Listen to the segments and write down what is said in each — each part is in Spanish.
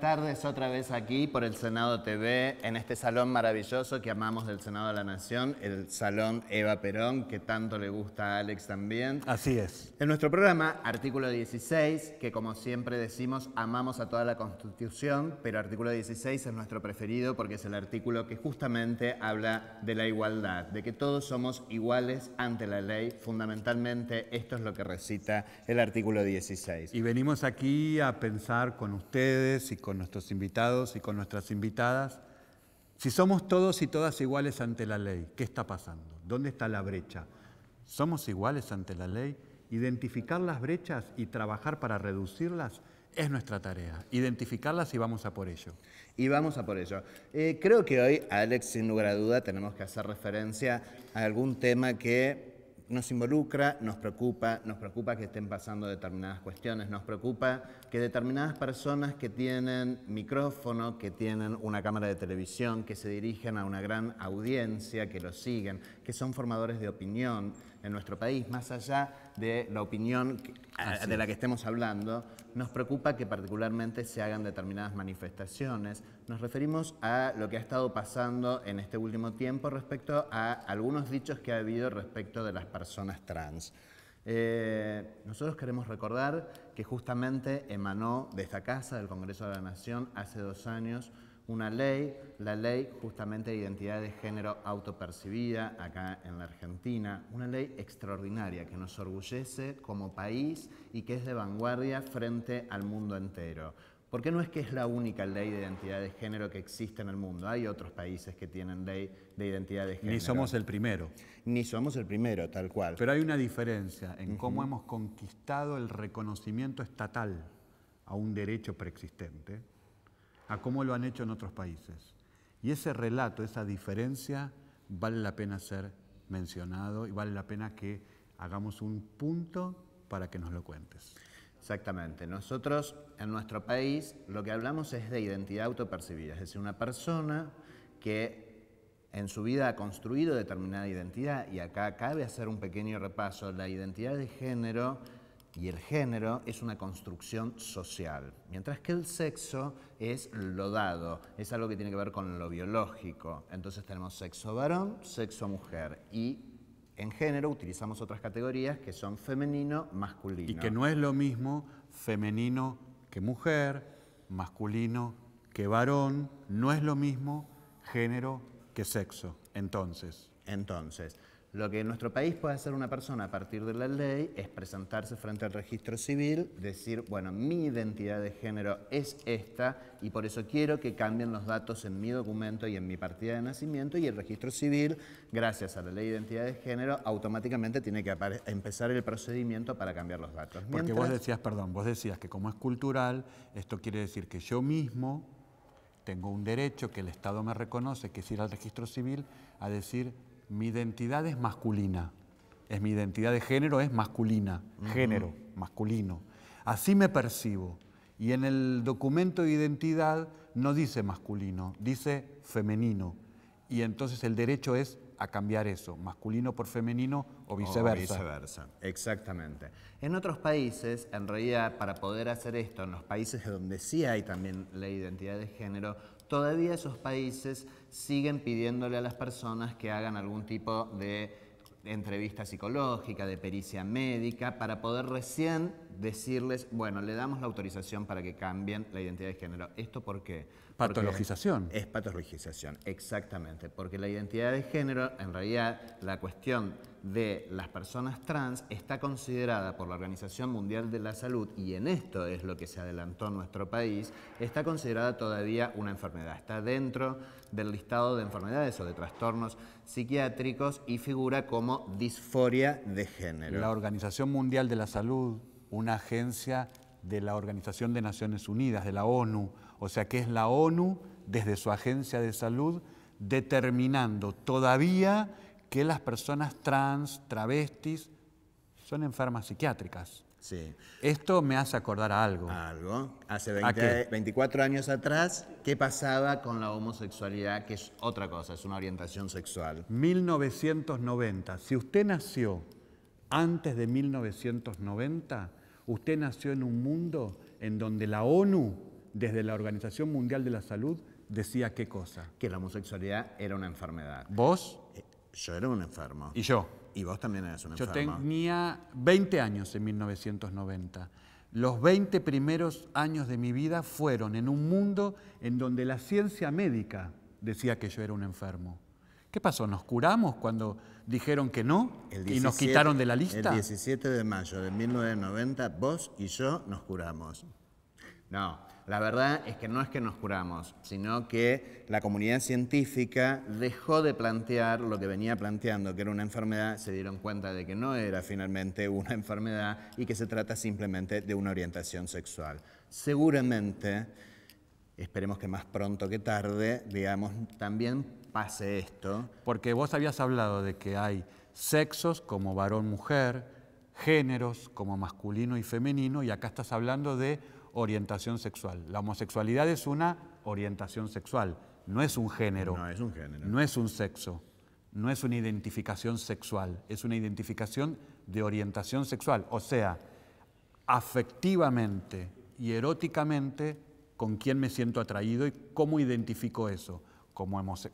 tardes otra vez aquí por el Senado TV, en este salón maravilloso que amamos del Senado de la Nación, el Salón Eva Perón, que tanto le gusta a Alex también. Así es. En nuestro programa, artículo 16, que como siempre decimos, amamos a toda la Constitución, pero artículo 16 es nuestro preferido porque es el artículo que justamente habla de la igualdad, de que todos somos iguales ante la ley. Fundamentalmente, esto es lo que recita el artículo 16. Y venimos aquí a pensar con ustedes y con con nuestros invitados y con nuestras invitadas, si somos todos y todas iguales ante la ley, ¿qué está pasando? ¿Dónde está la brecha? ¿Somos iguales ante la ley? Identificar las brechas y trabajar para reducirlas es nuestra tarea, identificarlas y vamos a por ello. Y vamos a por ello. Eh, creo que hoy, Alex, sin lugar a duda, tenemos que hacer referencia a algún tema que nos involucra, nos preocupa, nos preocupa que estén pasando determinadas cuestiones, nos preocupa que determinadas personas que tienen micrófono, que tienen una cámara de televisión, que se dirigen a una gran audiencia, que lo siguen, que son formadores de opinión en nuestro país, más allá de la opinión de la que estemos hablando, nos preocupa que particularmente se hagan determinadas manifestaciones. Nos referimos a lo que ha estado pasando en este último tiempo respecto a algunos dichos que ha habido respecto de las personas trans. Eh, nosotros queremos recordar que justamente emanó de esta Casa, del Congreso de la Nación, hace dos años, una ley, la ley justamente de identidad de género autopercibida acá en la Argentina, una ley extraordinaria que nos orgullece como país y que es de vanguardia frente al mundo entero. Porque no es que es la única ley de identidad de género que existe en el mundo. Hay otros países que tienen ley de identidad de género. Ni somos el primero. Ni somos el primero, tal cual. Pero hay una diferencia en cómo hemos conquistado el reconocimiento estatal a un derecho preexistente, a cómo lo han hecho en otros países. Y ese relato, esa diferencia, vale la pena ser mencionado y vale la pena que hagamos un punto para que nos lo cuentes. Exactamente. Nosotros en nuestro país lo que hablamos es de identidad autopercibida, es decir, una persona que en su vida ha construido determinada identidad y acá cabe hacer un pequeño repaso. La identidad de género y el género es una construcción social, mientras que el sexo es lo dado, es algo que tiene que ver con lo biológico. Entonces tenemos sexo varón, sexo mujer y en género utilizamos otras categorías que son femenino, masculino. Y que no es lo mismo femenino que mujer, masculino que varón, no es lo mismo género que sexo. Entonces. Entonces. Lo que en nuestro país puede hacer una persona a partir de la ley es presentarse frente al registro civil, decir, bueno, mi identidad de género es esta y por eso quiero que cambien los datos en mi documento y en mi partida de nacimiento y el registro civil, gracias a la ley de identidad de género, automáticamente tiene que empezar el procedimiento para cambiar los datos. Porque vos decías, perdón, vos decías que como es cultural, esto quiere decir que yo mismo tengo un derecho que el Estado me reconoce, que es ir al registro civil a decir mi identidad es masculina, es mi identidad de género es masculina, género, masculino. Así me percibo. Y en el documento de identidad no dice masculino, dice femenino. Y entonces el derecho es a cambiar eso, masculino por femenino o viceversa. viceversa, exactamente. En otros países, en realidad, para poder hacer esto, en los países donde sí hay también la identidad de género, todavía esos países siguen pidiéndole a las personas que hagan algún tipo de entrevista psicológica, de pericia médica, para poder recién decirles, bueno, le damos la autorización para que cambien la identidad de género. ¿Esto por qué? Patologización. es patologización, exactamente. Porque la identidad de género, en realidad, la cuestión de las personas trans está considerada por la Organización Mundial de la Salud, y en esto es lo que se adelantó en nuestro país, está considerada todavía una enfermedad. Está dentro del listado de enfermedades o de trastornos psiquiátricos y figura como disforia de género. La Organización Mundial de la Salud una agencia de la Organización de Naciones Unidas, de la ONU, o sea que es la ONU desde su agencia de salud determinando todavía que las personas trans, travestis, son enfermas psiquiátricas. Sí. Esto me hace acordar algo. algo. Hace 24 años atrás, ¿qué pasaba con la homosexualidad? Que es otra cosa, es una orientación sexual. 1990. Si usted nació antes de 1990, Usted nació en un mundo en donde la ONU, desde la Organización Mundial de la Salud, decía qué cosa. Que la homosexualidad era una enfermedad. ¿Vos? Eh, yo era un enfermo. ¿Y yo? Y vos también eras un enfermo. Yo tenía 20 años en 1990. Los 20 primeros años de mi vida fueron en un mundo en donde la ciencia médica decía que yo era un enfermo. ¿Qué pasó? ¿Nos curamos cuando dijeron que no y nos quitaron de la lista? El 17 de mayo de 1990, vos y yo nos curamos. No, la verdad es que no es que nos curamos, sino que la comunidad científica dejó de plantear lo que venía planteando, que era una enfermedad, se dieron cuenta de que no era finalmente una enfermedad y que se trata simplemente de una orientación sexual. Seguramente, esperemos que más pronto que tarde, digamos, también pase esto. Porque vos habías hablado de que hay sexos como varón-mujer, géneros como masculino y femenino, y acá estás hablando de orientación sexual. La homosexualidad es una orientación sexual, no es un género. No es un género. No es un sexo, no es una identificación sexual, es una identificación de orientación sexual. O sea, afectivamente y eróticamente, con quién me siento atraído y cómo identifico eso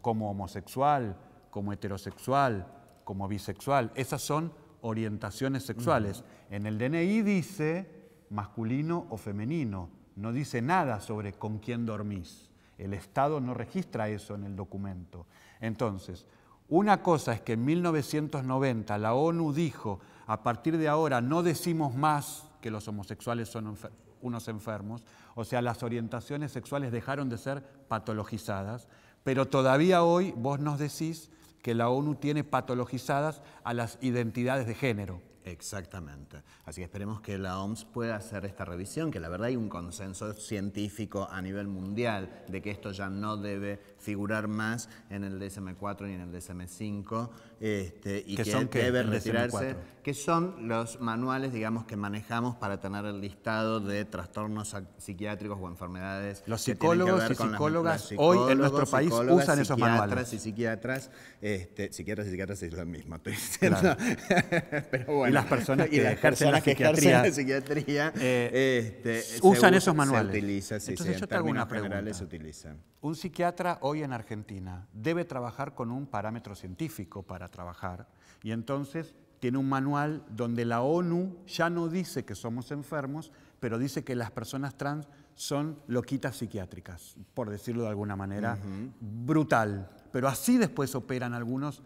como, homosexual, como heterosexual, como bisexual. Esas son orientaciones sexuales. En el DNI dice masculino o femenino, no dice nada sobre con quién dormís. El Estado no registra eso en el documento. Entonces, una cosa es que en 1990 la ONU dijo, a partir de ahora no decimos más que los homosexuales son unos enfermos, o sea, las orientaciones sexuales dejaron de ser patologizadas, pero todavía hoy vos nos decís que la ONU tiene patologizadas a las identidades de género. Exactamente. Así que esperemos que la OMS pueda hacer esta revisión, que la verdad hay un consenso científico a nivel mundial de que esto ya no debe figurar más en el DSM-4 ni en el DSM-5 este, y que, son debe retirarse, que son los manuales, digamos, que manejamos para tener el listado de trastornos psiquiátricos o enfermedades. Los psicólogos y psicólogas hoy en nuestro país usan esos manuales. Y psiquiatras, este, psiquiatras y psiquiatras es lo mismo, Pero bueno, y las personas que, ejercen, la psiquiatría, eh, este, usan esos manuales. Entonces yo una pregunta. Se utilizan. Un psiquiatra hoy en Argentina debe trabajar con un parámetro científico para trabajar. Y entonces tiene un manual donde la ONU ya no dice que somos enfermos, pero dice que las personas trans son loquitas psiquiátricas, por decirlo de alguna manera, brutal. Pero así después operan algunos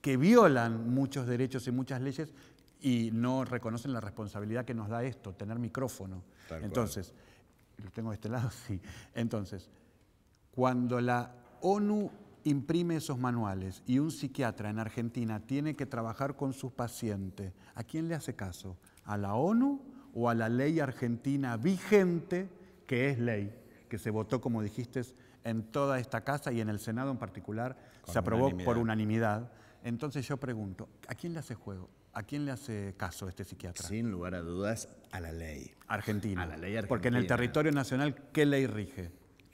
que violan muchos derechos y muchas leyes y no reconocen la responsabilidad que nos da esto, tener micrófono. Entonces, ¿lo tengo de este lado? Sí. Entonces, cuando la ONU imprime esos manuales y un psiquiatra en Argentina tiene que trabajar con sus pacientes, ¿a quién le hace caso? ¿A la ONU o a la ley argentina vigente, que es ley, que se votó, como dijiste, en toda esta casa y en el Senado en particular, se aprobó por unanimidad? Entonces yo pregunto, ¿a quién le hace juego? ¿A quién le hace caso este psiquiatra? Sin lugar a dudas, a la ley. Argentina. A la ley argentina. Porque en el territorio nacional, ¿qué ley rige?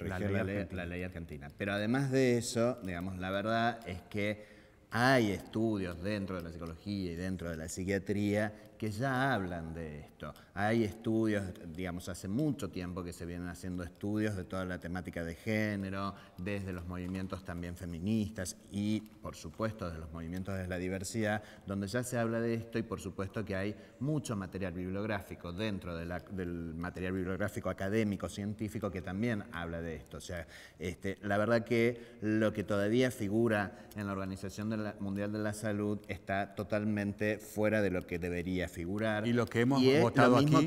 la, ley, la, ley, argentina. Pero además de eso, digamos, la verdad es que hay estudios dentro de la psicología y dentro de la psiquiatría que ya hablan de esto. Hay estudios, digamos, hace mucho tiempo que se vienen haciendo estudios de toda la temática de género, desde los movimientos también feministas y, por supuesto, de los movimientos de la diversidad, donde ya se habla de esto y, por supuesto, que hay mucho material bibliográfico dentro del material bibliográfico académico, científico, que también habla de esto. O sea, este, la verdad que lo que todavía figura en la Organización Mundial de la Salud está totalmente fuera de lo que debería figurar. Y lo que hemos votado aquí? es lo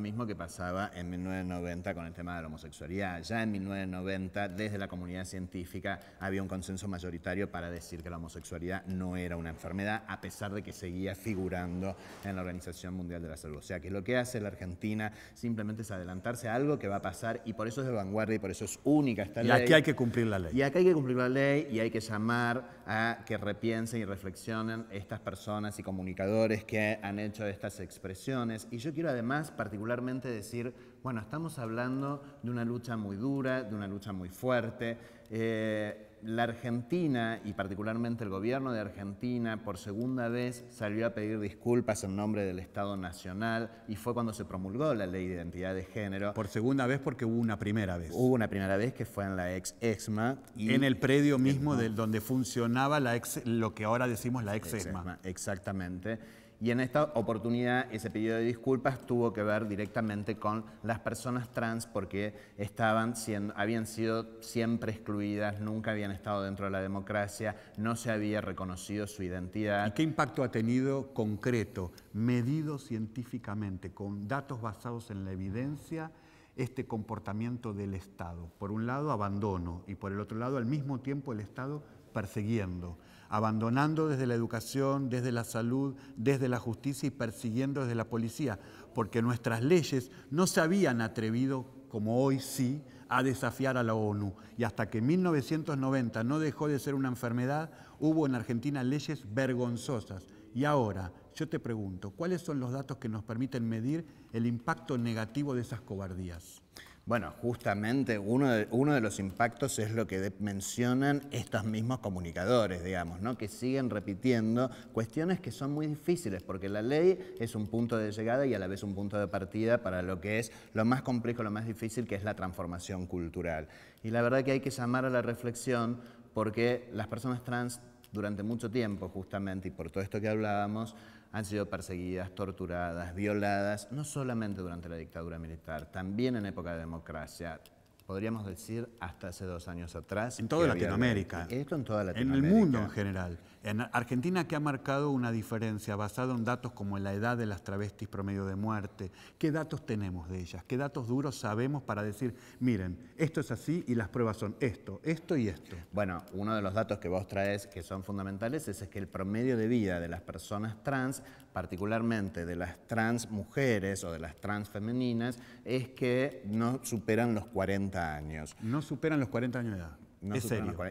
mismo que pasaba en 1990 con el tema de la homosexualidad. Ya en 1990 desde la comunidad científica había un consenso mayoritario para decir que la homosexualidad no era una enfermedad a pesar de que seguía figurando en la Organización Mundial de la Salud. O sea, que lo que hace la Argentina simplemente es adelantarse a algo que va a pasar y por eso es de vanguardia y por eso es única esta ley. Y aquí hay que cumplir la ley. Y aquí hay que cumplir la ley y hay que llamar a que repiensen y reflexionen estas personas y comunicadores que han hecho estas expresiones. Y yo quiero además particularmente decir, bueno, estamos hablando de una lucha muy dura, de una lucha muy fuerte. Eh, la Argentina y particularmente el gobierno de Argentina por segunda vez salió a pedir disculpas en nombre del Estado Nacional y fue cuando se promulgó la ley de identidad de género. Por segunda vez porque hubo una primera vez. Hubo una primera vez que fue en la ex ESMA. en el predio mismo del, donde funcionaba la ex, lo que ahora decimos la ex exma exactamente. Y en esta oportunidad ese pedido de disculpas tuvo que ver directamente con las personas trans porque estaban habían sido siempre excluidas, nunca habían estado dentro de la democracia, no se había reconocido su identidad. ¿Y qué impacto ha tenido concreto, medido científicamente, con datos basados en la evidencia? este comportamiento del Estado. Por un lado, abandono y por el otro lado, al mismo tiempo, el Estado persiguiendo abandonando desde la educación, desde la salud, desde la justicia y persiguiendo desde la policía, porque nuestras leyes no se habían atrevido, como hoy sí, a desafiar a la ONU. Y hasta que 1990 no dejó de ser una enfermedad, hubo en Argentina leyes vergonzosas. Y ahora, yo te pregunto, ¿cuáles son los datos que nos permiten medir el impacto negativo de esas cobardías? Bueno, justamente uno de, los impactos es lo que mencionan estos mismos comunicadores, digamos, ¿no? que siguen repitiendo cuestiones que son muy difíciles, porque la ley es un punto de llegada y a la vez un punto de partida para lo que es lo más complejo, lo más difícil, que es la transformación cultural. Y la verdad que hay que llamar a la reflexión porque las personas trans durante mucho tiempo, justamente, y por todo esto que hablábamos, han sido perseguidas, torturadas, violadas, no solamente durante la dictadura militar, también en época de democracia, podríamos decir hasta hace dos años atrás. En toda Latinoamérica. Esto en toda Latinoamérica. En el mundo en general. En Argentina que ha marcado una diferencia basada en datos como la edad de las travestis promedio de muerte, ¿qué datos tenemos de ellas? ¿Qué datos duros sabemos para decir, miren, esto es así y las pruebas son esto, esto y esto? Bueno, uno de los datos que vos traes que son fundamentales es, es que el promedio de vida de las personas trans, particularmente de las trans mujeres o de las trans femeninas, es que no superan los 40 años. No superan los 40 años de edad.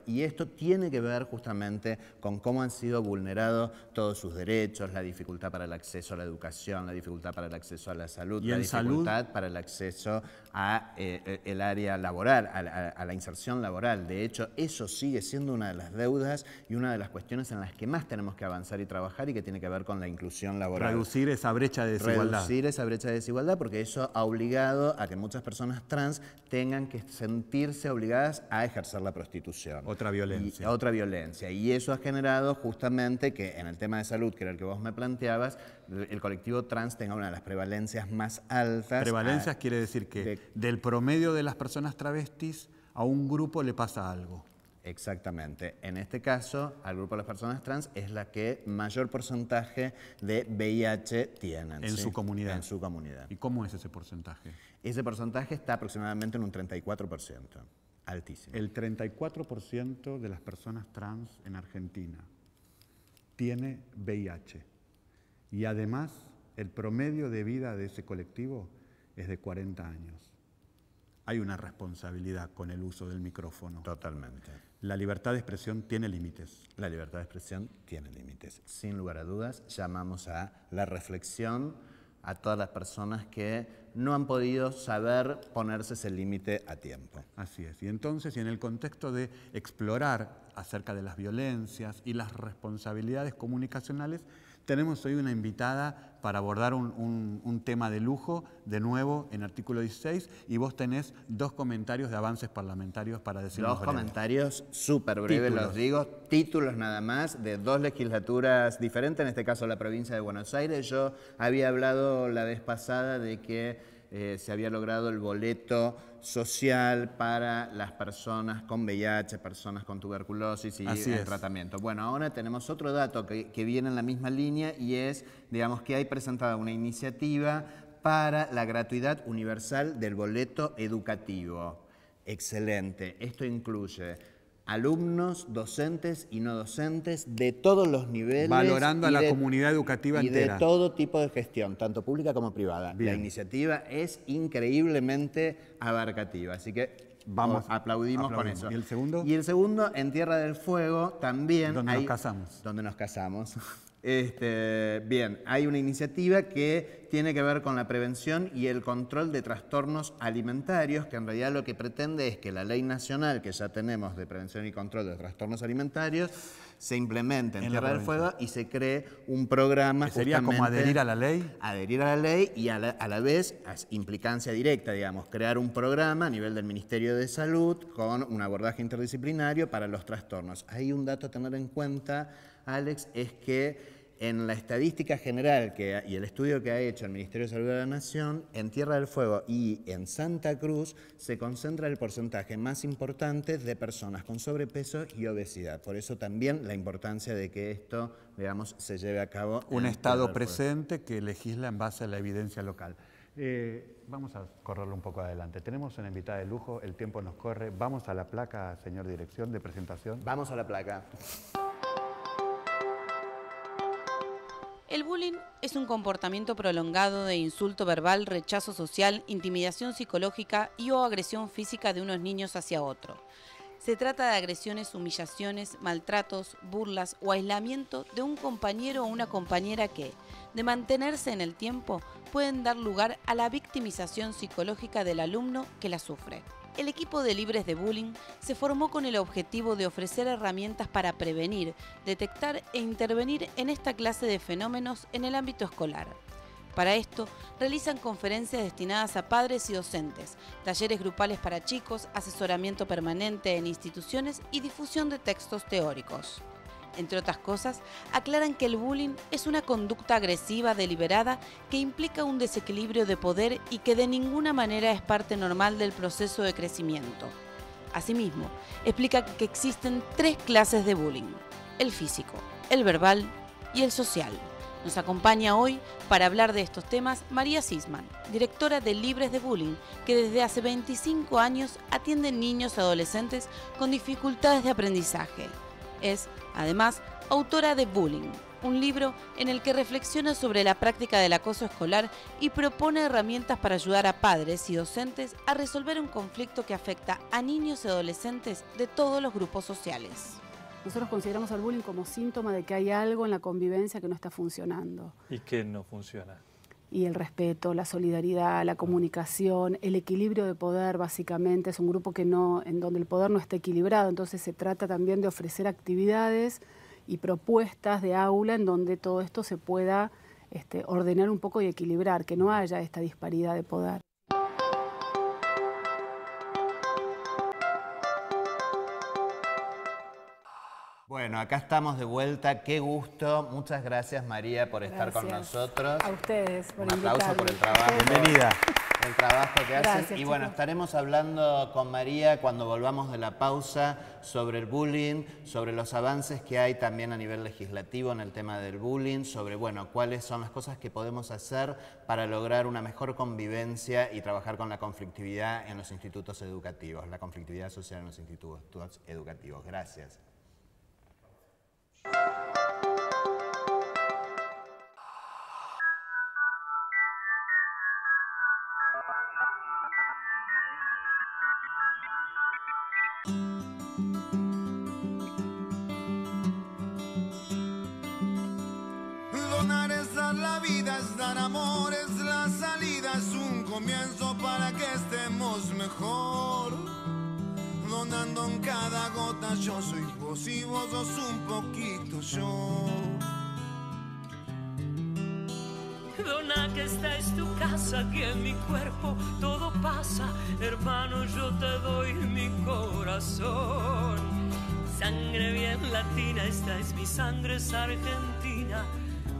Y esto tiene que ver justamente con cómo han sido vulnerados todos sus derechos, la dificultad para el acceso a la educación, la dificultad para el acceso a la salud, la dificultad para el acceso a eh, eh, el área laboral, a, la inserción laboral. De hecho, eso sigue siendo una de las deudas y una de las cuestiones en las que más tenemos que avanzar y trabajar y que tiene que ver con la inclusión laboral. Reducir esa brecha de desigualdad. Reducir esa brecha de desigualdad porque eso ha obligado a que muchas personas trans tengan que sentirse obligadas a ejercer la otra violencia. otra violencia. Y eso ha generado justamente que en el tema de salud, que era el que vos me planteabas, el colectivo trans tenga una de las prevalencias más altas. Prevalencias ah, quiere decir que del promedio de las personas travestis a un grupo le pasa algo. Exactamente. En este caso, al grupo de las personas trans es la que mayor porcentaje de VIH tienen. En su comunidad. En su comunidad. ¿Y cómo es ese porcentaje? Ese porcentaje está aproximadamente en un 34%. El 34% de las personas trans en Argentina tiene VIH. Y además, el promedio de vida de ese colectivo es de 40 años. Hay una responsabilidad con el uso del micrófono. Totalmente. La libertad de expresión tiene límites. La libertad de expresión tiene límites. Sin lugar a dudas, llamamos a la reflexión a todas las personas que no han podido saber ponerse ese límite a tiempo. Así es. Y entonces, en el contexto de explorar acerca de las violencias y las responsabilidades comunicacionales, tenemos hoy una invitada para abordar un, tema de lujo, de nuevo, en artículo 16, y vos tenés dos comentarios de avances parlamentarios para decir. Dos comentarios súper breves, los digo, títulos nada más, de dos legislaturas diferentes, en este caso la provincia de Buenos Aires. Yo había hablado la vez pasada de que eh, se había logrado el boleto social para las personas con VIH, personas con tuberculosis y el tratamiento. Bueno, ahora tenemos otro dato que viene en la misma línea y es, digamos, que hay presentada una iniciativa para la gratuidad universal del boleto educativo. Excelente. Esto incluye alumnos, docentes y no docentes de todos los niveles. Valorando a la comunidad educativa Y de todo tipo de gestión, tanto pública como privada. La iniciativa es increíblemente abarcativa, así que vamos oh, aplaudimos, con eso. ¿Y el segundo? Y el segundo, en Tierra del Fuego, también. Donde nos casamos. Donde nos casamos. Este, bien, hay una iniciativa que tiene que ver con la prevención y el control de trastornos alimentarios, que en realidad lo que pretende es que la ley nacional que ya tenemos de prevención y control de trastornos alimentarios se implemente en, Tierra del Fuego y se cree un programa. sería como adherir a la ley. Adherir a la ley y a la, vez implicancia directa, digamos, crear un programa a nivel del Ministerio de Salud con un abordaje interdisciplinario para los trastornos. Hay un dato a tener en cuenta, Alex, es que en la estadística general que, y el estudio que ha hecho el Ministerio de Salud de la Nación, en Tierra del Fuego y en Santa Cruz se concentra el porcentaje más importante de personas con sobrepeso y obesidad. Por eso también la importancia de que esto, digamos, se lleve a cabo. Un Estado presente que legisla en base a la evidencia local. Eh, vamos a correrlo un poco adelante. Tenemos una invitada de lujo, el tiempo nos corre. Vamos a la placa, señor dirección de presentación. Vamos a la placa. El bullying es un comportamiento prolongado de insulto verbal, rechazo social, intimidación psicológica y o agresión física de unos niños hacia otro. Se trata de agresiones, humillaciones, maltratos, burlas o aislamiento de un compañero o una compañera que, de mantenerse en el tiempo, pueden dar lugar a la victimización psicológica del alumno que la sufre. El equipo de Libres de Bullying se formó con el objetivo de ofrecer herramientas para prevenir, detectar e intervenir en esta clase de fenómenos en el ámbito escolar. Para esto, realizan conferencias destinadas a padres y docentes, talleres grupales para chicos, asesoramiento permanente en instituciones y difusión de textos teóricos entre otras cosas, aclaran que el bullying es una conducta agresiva deliberada que implica un desequilibrio de poder y que de ninguna manera es parte normal del proceso de crecimiento. Asimismo, explica que existen tres clases de bullying, el físico, el verbal y el social. Nos acompaña hoy para hablar de estos temas María Sisman, directora de Libres de Bullying, que desde hace 25 años atiende niños y adolescentes con dificultades de aprendizaje. Es, además, autora de Bullying, un libro en el que reflexiona sobre la práctica del acoso escolar y propone herramientas para ayudar a padres y docentes a resolver un conflicto que afecta a niños y adolescentes de todos los grupos sociales. Nosotros consideramos al bullying como síntoma de que hay algo en la convivencia que no está funcionando. ¿Y qué no funciona? y el respeto, la solidaridad, la comunicación, el equilibrio de poder básicamente, es un grupo que no, en donde el poder no está equilibrado, entonces se trata también de ofrecer actividades y propuestas de aula en donde todo esto se pueda este, ordenar un poco y equilibrar, que no haya esta disparidad de poder. Bueno, acá estamos de vuelta. Qué gusto. Muchas gracias, María, por estar con nosotros. A ustedes. Por Un aplauso por el trabajo. Bienvenida. El trabajo que gracias, Y bueno, estaremos hablando con María cuando volvamos de la pausa sobre el bullying, sobre los avances que hay también a nivel legislativo en el tema del bullying, sobre, bueno, cuáles son las cosas que podemos hacer para lograr una mejor convivencia y trabajar con la conflictividad en los institutos educativos, la conflictividad social en los institutos educativos. Gracias. yo soy vos un poquito yo. Dona que esta es tu casa, que en mi cuerpo todo pasa, hermano yo te doy mi corazón. Sangre bien latina, esta es mi sangre, es argentina,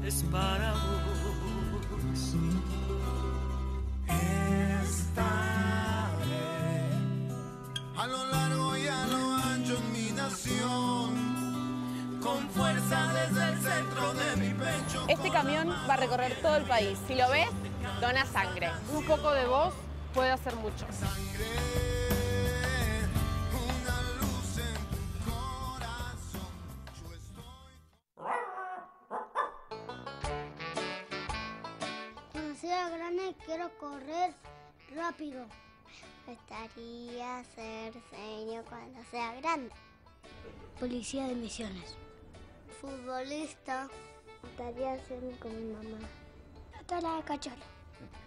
es para vos. desde el centro de mi pecho. Este camión va a recorrer todo el país. Si lo ves, dona sangre. Un poco de voz puede hacer mucho. Cuando sea grande quiero correr rápido. Estaría gustaría ser señor cuando sea grande. Policía de misiones futbolista. Me gustaría con mi mamá. Doctora de cachorro.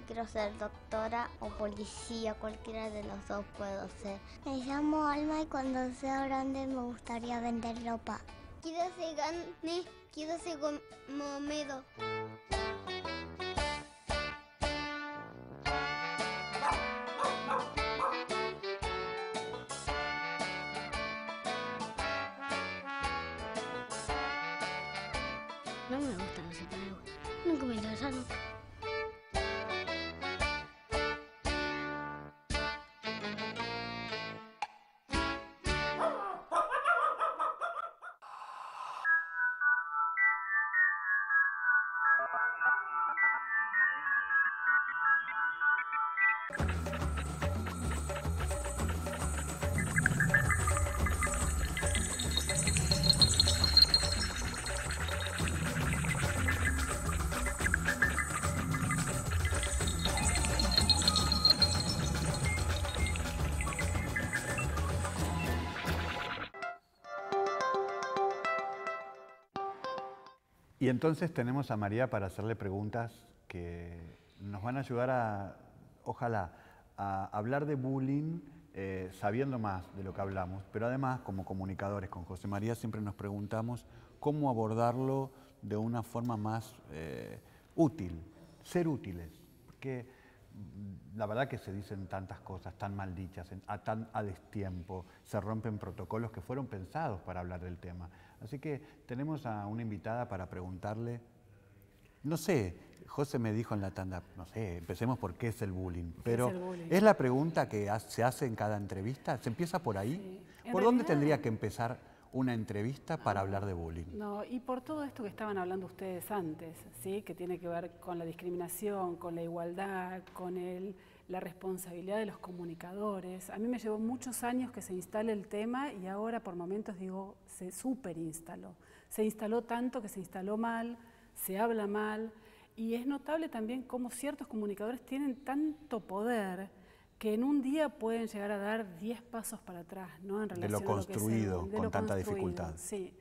Quiero ser doctora o policía, cualquiera de los dos puedo ser. Me llamo Alma y cuando sea grande me gustaría vender ropa. Quiero ser grande, quiero ser como Medo. Y entonces tenemos a María para hacerle preguntas que nos van a ayudar a, ojalá, a hablar de bullying eh, sabiendo más de lo que hablamos, pero además como comunicadores con José María siempre nos preguntamos cómo abordarlo de una forma más eh, útil, ser útiles, porque la verdad que se dicen tantas cosas tan mal a destiempo, se rompen protocolos que fueron pensados para hablar del tema. Así que tenemos a una invitada para preguntarle, no sé, José me dijo en la tanda, no sé, empecemos por qué es el bullying, pero es, la pregunta que se hace en cada entrevista, se empieza por ahí. ¿Por dónde tendría que empezar una entrevista para hablar de bullying? No, y por todo esto que estaban hablando ustedes antes, ¿sí? que tiene que ver con la discriminación, con la igualdad, con el la responsabilidad de los comunicadores. A mí me llevó muchos años que se instale el tema y ahora por momentos digo, se superinstaló. Se instaló tanto que se instaló mal, se habla mal y es notable también cómo ciertos comunicadores tienen tanto poder que en un día pueden llegar a dar 10 pasos para atrás, ¿no? En relación lo construido, con tanta dificultad. Sí.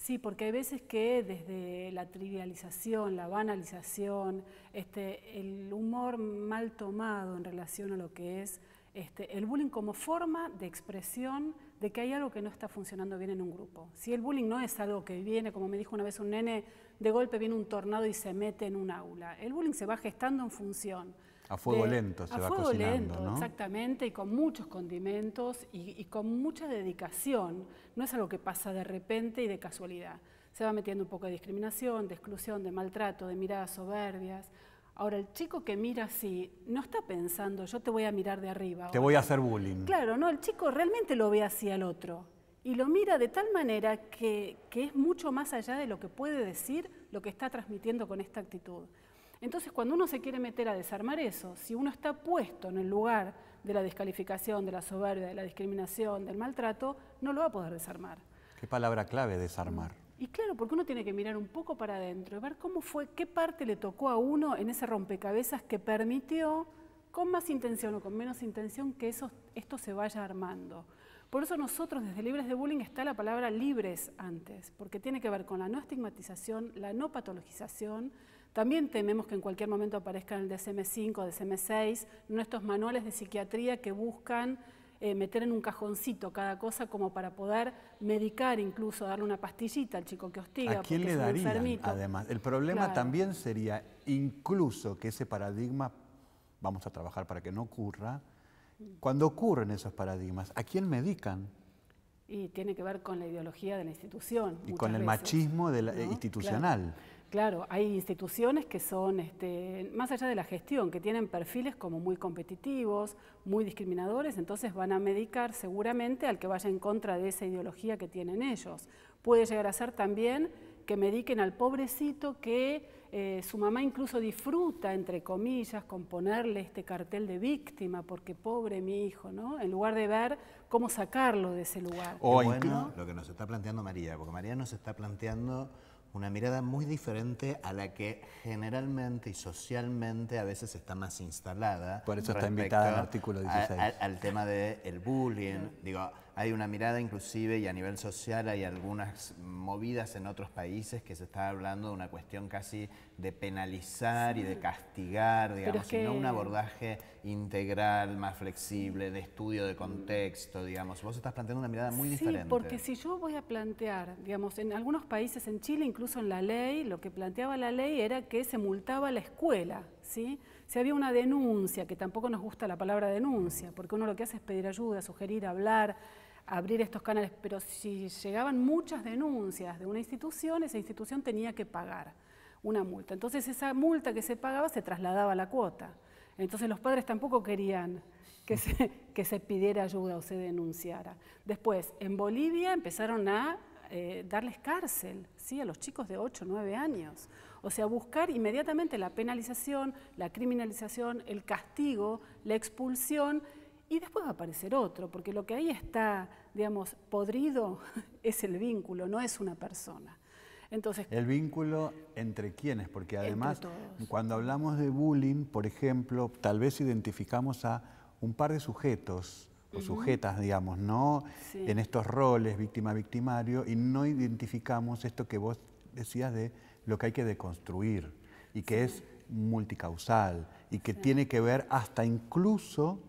Sí, porque hay veces que desde la trivialización, la banalización, este, el humor mal tomado en relación a lo que es este, el bullying como forma de expresión de que hay algo que no está funcionando bien en un grupo. Si el bullying no es algo que viene, como me dijo una vez un nene, de golpe viene un tornado y se mete en un aula. El bullying se va gestando en función a fuego lento se a fuego lento, exactamente, y con muchos condimentos y, con mucha dedicación. No es algo que pasa de repente y de casualidad. Se va metiendo un poco de discriminación, de exclusión, de maltrato, de miradas soberbias. Ahora, el chico que mira así no está pensando, yo te voy a mirar de arriba. Te voy a hacer bullying. Claro, no, el chico realmente lo ve así al otro y lo mira de tal manera que, que es mucho más allá de lo que puede decir, lo que está transmitiendo con esta actitud. Entonces, cuando uno se quiere meter a desarmar eso, si uno está puesto en el lugar de la descalificación, de la soberbia, de la discriminación, del maltrato, no lo va a poder desarmar. ¿Qué palabra clave desarmar? Y claro, porque uno tiene que mirar un poco para adentro y ver cómo fue, qué parte le tocó a uno en ese rompecabezas que permitió, con más intención o con menos intención, que eso, esto se vaya armando. Por eso nosotros desde Libres de Bullying está la palabra libres antes, porque tiene que ver con la no estigmatización, la no patologización, también tememos que en cualquier momento aparezcan el DSM-5, DSM-6, nuestros manuales de psiquiatría que buscan eh, meter en un cajoncito cada cosa como para poder medicar incluso, darle una pastillita al chico que hostiga. ¿A quién le daría, además? El problema también sería incluso que ese paradigma, vamos a trabajar para que no ocurra, cuando ocurren esos paradigmas, ¿a quién medican? Y tiene que ver con la ideología de la institución. Y con el machismo de la, institucional. Claro, hay instituciones que son, este, más allá de la gestión, que tienen perfiles como muy competitivos, muy discriminadores, entonces van a medicar seguramente al que vaya en contra de esa ideología que tienen ellos. Puede llegar a ser también que mediquen al pobrecito que eh, su mamá incluso disfruta, entre comillas, con ponerle este cartel de víctima, porque pobre mi hijo, ¿no? En lugar de ver cómo sacarlo de ese lugar. O bueno, lo que nos está planteando María, porque María nos está planteando una mirada muy diferente a la que generalmente y socialmente a veces está más instalada. Por eso está invitada al artículo 16. al tema del el bullying. Digo, hay una mirada inclusive y a nivel social hay algunas movidas en otros países que se está hablando de una cuestión casi de penalizar y de castigar, digamos, y un abordaje integral, más flexible, de estudio de contexto, digamos. Vos estás planteando una mirada muy diferente. Sí, porque si yo voy a plantear, digamos, en algunos países, en Chile, incluso en la ley, lo que planteaba la ley era que se multaba la escuela, ¿sí? Si había una denuncia, que tampoco nos gusta la palabra denuncia, porque uno lo que hace es pedir ayuda, sugerir, hablar, abrir estos canales, pero si llegaban muchas denuncias de una institución, esa institución tenía que pagar una multa. Entonces esa multa que se pagaba se trasladaba a la cuota. Entonces los padres tampoco querían que se, pidiera ayuda o se denunciara. Después, en Bolivia empezaron a eh, darles cárcel ¿sí? a los chicos de 8, 9 años. O sea, buscar inmediatamente la penalización, la criminalización, el castigo, la expulsión y después va a aparecer otro, porque lo que ahí está digamos, podrido es el vínculo, no es una persona. Entonces, el vínculo entre quiénes, porque además cuando hablamos de bullying, por ejemplo, tal vez identificamos a un par de sujetos o sujetas, digamos, ¿no? En estos roles, víctima-victimario, y no identificamos esto que vos decías de lo que hay que deconstruir y que es multicausal y que tiene que ver hasta incluso,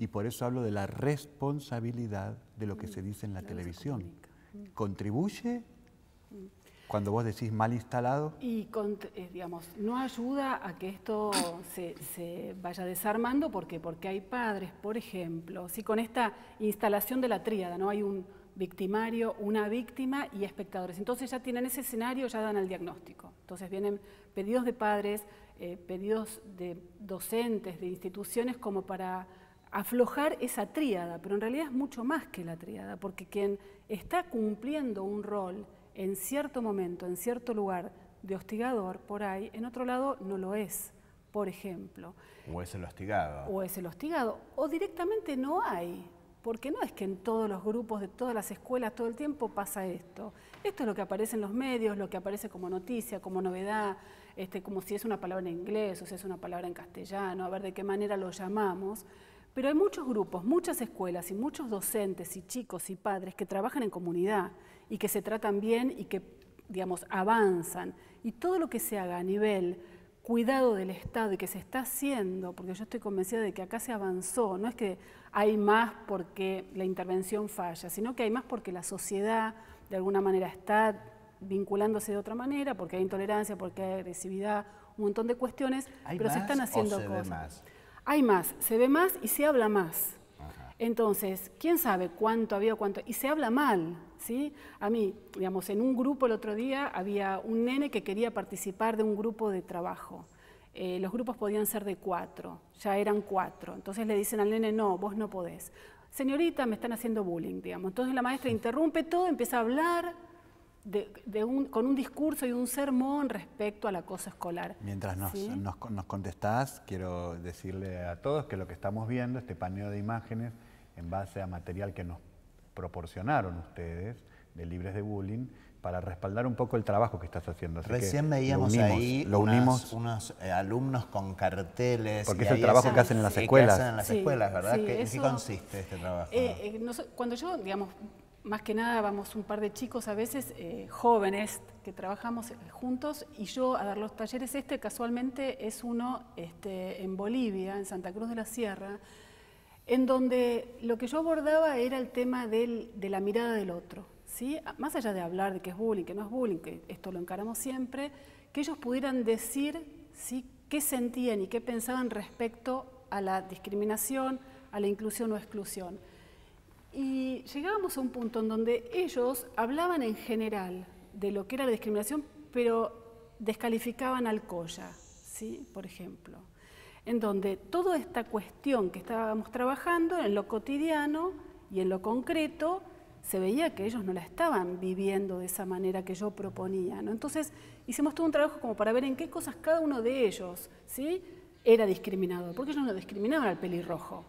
y por eso hablo de la responsabilidad, de lo que mm. se dice en la televisión. Mm. ¿Contribuye mm. cuando vos decís mal instalado? Y, eh, digamos, no ayuda a que esto se, se, vaya desarmando, porque Porque hay padres, por ejemplo, si con esta instalación de la tríada, ¿no? Hay un victimario, una víctima y espectadores. Entonces ya tienen ese escenario, ya dan el diagnóstico. Entonces vienen pedidos de padres, eh, pedidos de docentes, de instituciones como para aflojar esa tríada, pero en realidad es mucho más que la tríada, porque quien está cumpliendo un rol en cierto momento, en cierto lugar de hostigador por ahí, en otro lado no lo es, por ejemplo. O es el hostigado. O es el hostigado, o directamente no hay, porque no es que en todos los grupos de todas las escuelas todo el tiempo pasa esto. Esto es lo que aparece en los medios, lo que aparece como noticia, como novedad, este, como si es una palabra en inglés o si es una palabra en castellano, a ver de qué manera lo llamamos. Pero hay muchos grupos, muchas escuelas y muchos docentes y chicos y padres que trabajan en comunidad y que se tratan bien y que, digamos, avanzan. Y todo lo que se haga a nivel cuidado del Estado y que se está haciendo, porque yo estoy convencida de que acá se avanzó, no es que hay más porque la intervención falla, sino que hay más porque la sociedad de alguna manera está vinculándose de otra manera, porque hay intolerancia, porque hay agresividad, un montón de cuestiones, pero se están haciendo cosas hay más, se ve más y se habla más. Entonces, quién sabe cuánto había o cuánto. Y se habla mal, ¿sí? A mí, digamos, en un grupo el otro día había un nene que quería participar de un grupo de trabajo. Eh, los grupos podían ser de cuatro, ya eran cuatro. Entonces le dicen al nene, no, vos no podés. Señorita, me están haciendo bullying, digamos. Entonces la maestra interrumpe todo, empieza a hablar con un discurso y un sermón respecto a la cosa escolar. Mientras nos, contestás, quiero decirle a todos que lo que estamos viendo, este paneo de imágenes, en base a material que nos proporcionaron ustedes de Libres de Bullying, para respaldar un poco el trabajo que estás haciendo. Recién veíamos ahí unos, eh, alumnos con carteles. Porque es el trabajo que hacen en las escuelas. en las escuelas, ¿verdad? ¿Qué, qué consiste este trabajo? Eh, eh, cuando yo, digamos, más que nada vamos un par de chicos, a veces eh, jóvenes, que trabajamos eh, juntos y yo a dar los talleres. Este casualmente es uno este, en Bolivia, en Santa Cruz de la Sierra, en donde lo que yo abordaba era el tema del, de la mirada del otro. ¿sí? Más allá de hablar de que es bullying, que no es bullying, que esto lo encaramos siempre, que ellos pudieran decir ¿sí? qué sentían y qué pensaban respecto a la discriminación, a la inclusión o exclusión. Y llegábamos a un punto en donde ellos hablaban en general de lo que era la discriminación, pero descalificaban al COLLA, ¿sí? por ejemplo. En donde toda esta cuestión que estábamos trabajando en lo cotidiano y en lo concreto, se veía que ellos no la estaban viviendo de esa manera que yo proponía. Entonces hicimos todo un trabajo como para ver en qué cosas cada uno de ellos ¿sí? era discriminado, porque ellos no discriminaban al pelirrojo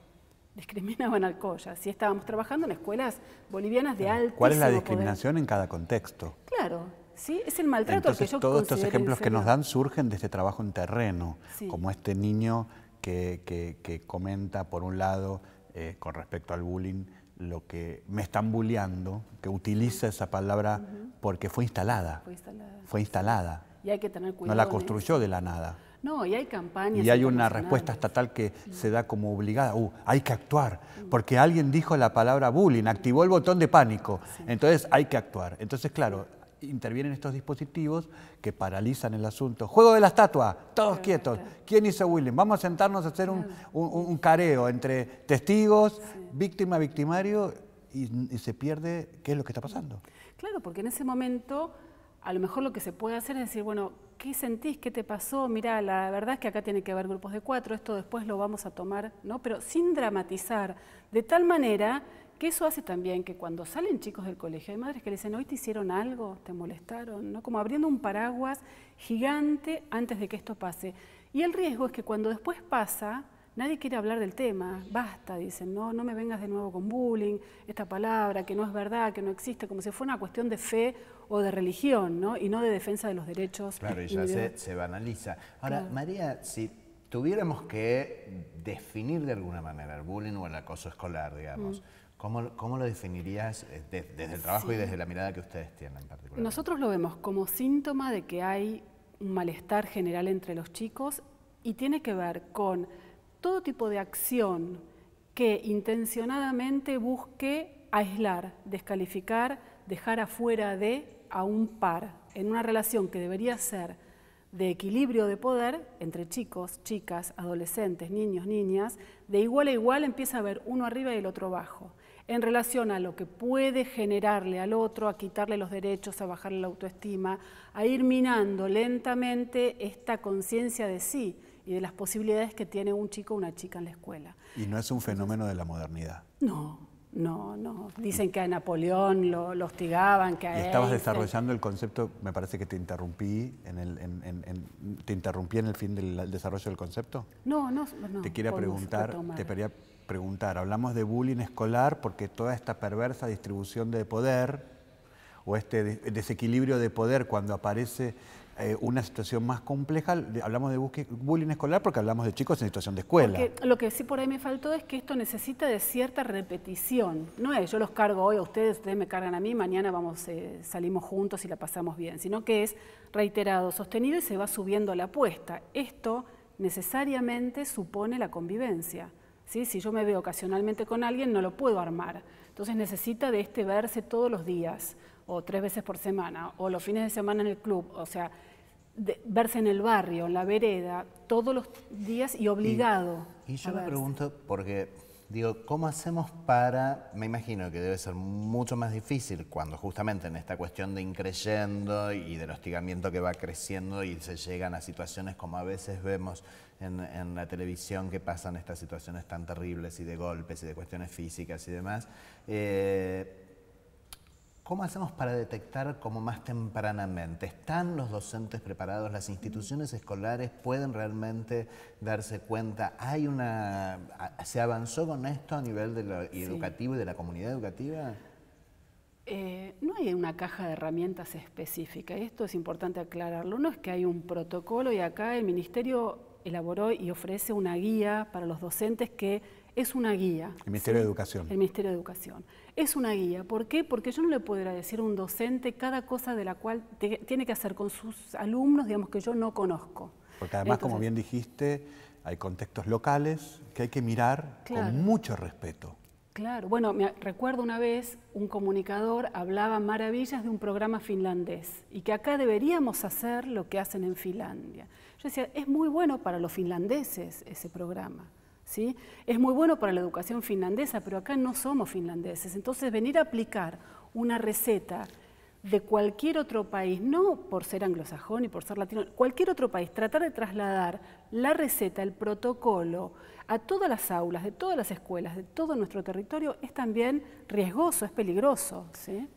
discriminaban al Si estábamos trabajando en escuelas bolivianas de alto. ¿Cuál es la discriminación en cada contexto? Claro, sí, es el maltrato que yo Todos estos ejemplos que nos dan surgen de este trabajo en terreno, como este niño que, que, comenta, por un lado, eh, con respecto al bullying, lo que me están bulleando, que utiliza esa palabra porque fue instalada. Fue instalada. Fue instalada. Y hay que tener cuidado. No la construyó de la nada. No, y hay campañas. Y hay una respuesta estatal que se da como obligada. Uh, hay que actuar, porque alguien dijo la palabra bullying, activó el botón de pánico. Entonces hay que actuar. Entonces, claro, intervienen estos dispositivos que paralizan el asunto. Juego de la estatua, todos quietos. ¿Quién hizo bullying? Vamos a sentarnos a hacer un, careo entre testigos, víctima, victimario, y, se pierde qué es lo que está pasando. Claro, porque en ese momento a lo mejor lo que se puede hacer es decir, bueno, ¿qué sentís? ¿Qué te pasó? Mira, la verdad es que acá tiene que haber grupos de cuatro, esto después lo vamos a tomar, ¿no? Pero sin dramatizar, de tal manera que eso hace también que cuando salen chicos del colegio hay madres que le dicen, hoy te hicieron algo, te molestaron, ¿no? Como abriendo un paraguas gigante antes de que esto pase. Y el riesgo es que cuando después pasa, nadie quiere hablar del tema, basta, dicen, no, no me vengas de nuevo con bullying, esta palabra que no es verdad, que no existe, como si fuera una cuestión de fe o de religión, ¿no? Y no de defensa de los derechos. Claro, y ya se, banaliza. Ahora, María, si tuviéramos que definir de alguna manera el bullying o el acoso escolar, digamos, mm. ¿Cómo, lo definirías desde, el trabajo y desde la mirada que ustedes tienen en particular? Nosotros lo vemos como síntoma de que hay un malestar general entre los chicos y tiene que ver con todo tipo de acción que intencionadamente busque aislar, descalificar, dejar afuera de a un par en una relación que debería ser de equilibrio de poder entre chicos, chicas, adolescentes, niños, niñas, de igual a igual empieza a ver uno arriba y el otro abajo, en relación a lo que puede generarle al otro, a quitarle los derechos, a bajarle la autoestima, a ir minando lentamente esta conciencia de sí y de las posibilidades que tiene un chico o una chica en la escuela. Y no es un fenómeno de la modernidad. No, no, no. Dicen que a Napoleón lo, hostigaban, que a desarrollando el concepto, me parece que te interrumpí en el, ¿te interrumpí en el fin del desarrollo del concepto. No, no, no. Te quería preguntar, te quería preguntar, hablamos de bullying escolar porque toda esta perversa distribución de poder o este desequilibrio de poder cuando aparece eh, una situación más compleja. Hablamos de bullying escolar porque hablamos de chicos en situación de escuela. lo que sí por ahí me faltó es que esto necesita de cierta repetición. No es yo los cargo hoy a ustedes, ustedes me cargan a mí, mañana vamos, eh, salimos juntos y la pasamos bien, sino que es reiterado, sostenido y se va subiendo la apuesta. Esto necesariamente supone la convivencia. ¿sí? Si yo me veo ocasionalmente con alguien, no lo puedo armar. Entonces necesita de este verse todos los días o tres veces por semana, o los fines de semana en el club, o sea, verse en el barrio, en la vereda, todos los días y obligado. Y, yo me pregunto, porque digo, ¿cómo hacemos para, me imagino que debe ser mucho más difícil cuando justamente en esta cuestión de increyendo y del hostigamiento que va creciendo y se llegan a situaciones como a veces vemos en, la televisión que pasan estas situaciones tan terribles y de golpes y de cuestiones físicas y demás? Eh, ¿Cómo hacemos para detectar como más tempranamente? ¿Están los docentes preparados? ¿Las instituciones escolares pueden realmente darse cuenta? ¿Hay una, ¿Se avanzó con esto a nivel de educativo y de la comunidad educativa? Eh, no hay una caja de herramientas específica, esto es importante aclararlo, Uno es que hay un protocolo y acá el Ministerio elaboró y ofrece una guía para los docentes que es una guía. El Ministerio de Educación. El Ministerio de Educación. Es una guía. ¿Por qué? Porque yo no le podría decir a un docente cada cosa de la cual tiene que hacer con sus alumnos, digamos, que yo no conozco. Porque además, como bien dijiste, hay contextos locales que hay que mirar con mucho respeto. Claro, bueno, me recuerdo una vez un comunicador hablaba maravillas de un programa finlandés y que acá deberíamos hacer lo que hacen en Finlandia. Yo decía, es muy bueno para los finlandeses ese programa. Es muy bueno para la educación finlandesa, pero acá no somos finlandeses. Entonces, venir a aplicar una receta de cualquier otro país, no por ser anglosajón y por ser latino, cualquier otro país, tratar de trasladar la receta, el protocolo a todas las aulas, de todas las escuelas, de todo nuestro territorio, es también riesgoso, es peligroso.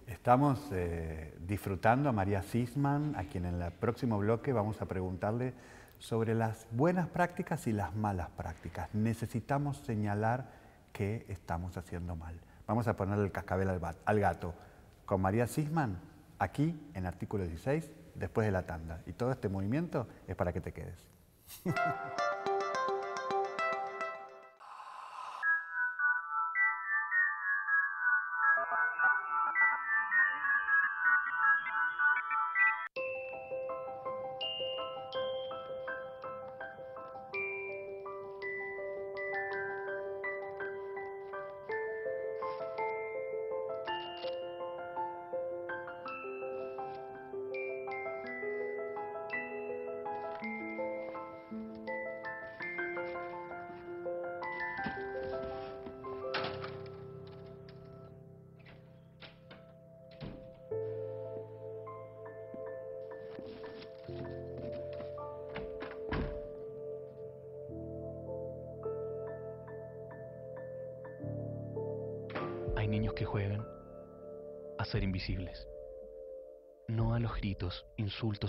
Estamos eh, disfrutando a María Sisman, a quien en el próximo bloque vamos a preguntarle sobre las buenas prácticas y las malas prácticas. Necesitamos señalar que estamos haciendo mal. Vamos a poner el cascabel al, al gato con María Sisman aquí en artículo 16 después de la tanda. Y todo este movimiento es para que te quedes.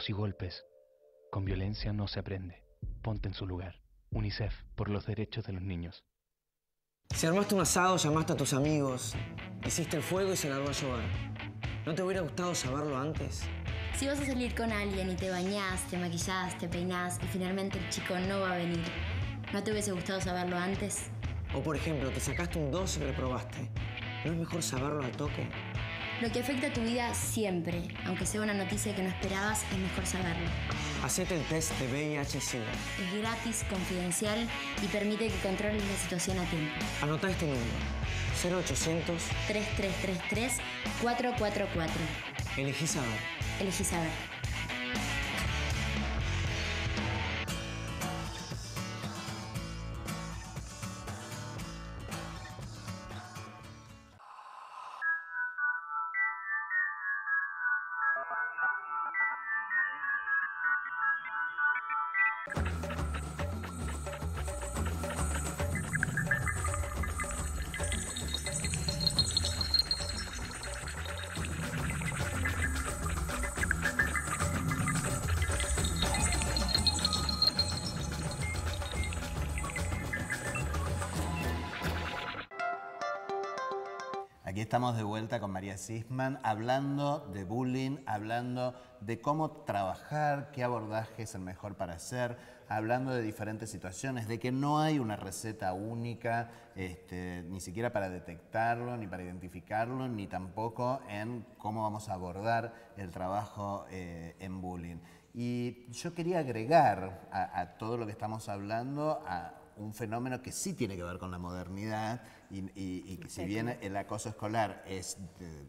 y golpes. Con violencia no se aprende. Ponte en su lugar. UNICEF por los derechos de los niños. Si armaste un asado, llamaste a tus amigos, hiciste el fuego y se va a llover. ¿No te hubiera gustado saberlo antes? Si vas a salir con alguien y te bañás, te maquillás, te peinás y finalmente el chico no va a venir, ¿no te hubiese gustado saberlo antes? O por ejemplo, te sacaste un dos y reprobaste. ¿No es mejor saberlo al toque? Lo que afecta a tu vida siempre, aunque sea una noticia que no esperabas, es mejor saberlo. Hacete el test de VIH-Sida. Es gratis, confidencial y permite que controles la situación a tiempo. Anota este número: 0800 3333 444. Elegí saber. Elegí saber. Sisman, hablando de bullying, hablando de cómo trabajar, qué abordaje es el mejor para hacer, hablando de diferentes situaciones, de que no hay una receta única, este, ni siquiera para detectarlo, ni para identificarlo, ni tampoco en cómo vamos a abordar el trabajo eh, en bullying. Y yo quería agregar a, a todo lo que estamos hablando, a, un fenómeno que sí tiene que ver con la modernidad y, que si bien el acoso escolar es,